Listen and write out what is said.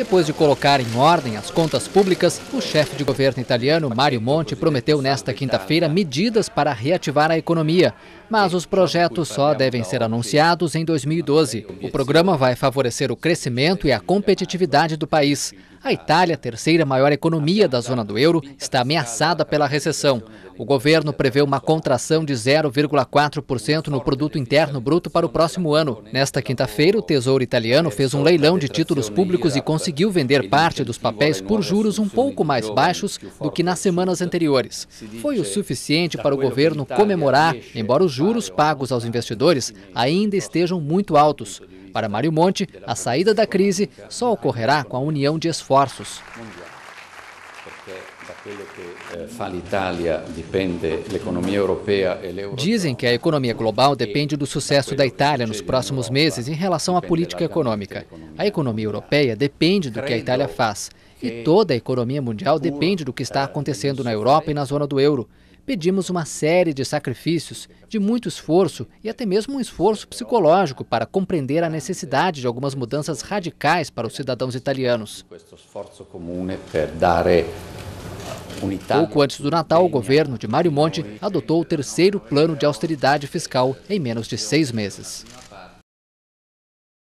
Depois de colocar em ordem as contas públicas, o chefe de governo italiano, Mario Monti, prometeu nesta quinta-feira medidas para reativar a economia, mas os projetos só devem ser anunciados em 2012. O programa vai favorecer o crescimento e a competitividade do país. A Itália, terceira maior economia da zona do euro, está ameaçada pela recessão. O governo prevê uma contração de 0,4% no produto interno bruto para o próximo ano. Nesta quinta-feira, o Tesouro italiano fez um leilão de títulos públicos e conseguiu vender parte dos papéis por juros um pouco mais baixos do que nas semanas anteriores. Foi o suficiente para o governo comemorar, embora os juros pagos aos investidores ainda estejam muito altos. Para Mário Monte, a saída da crise só ocorrerá com a união de esforços esforços. Eh, Dizem que a economia global depende do sucesso da Itália nos próximos meses em relação à política econômica. A economia europeia depende do que a Itália faz. E toda a economia mundial depende do que está eh, acontecendo na Europa e na zona do euro pedimos uma série de sacrifícios, de muito esforço e até mesmo um esforço psicológico para compreender a necessidade de algumas mudanças radicais para os cidadãos italianos. Pouco antes do Natal, o governo de Mário Monti adotou o terceiro plano de austeridade fiscal em menos de seis meses.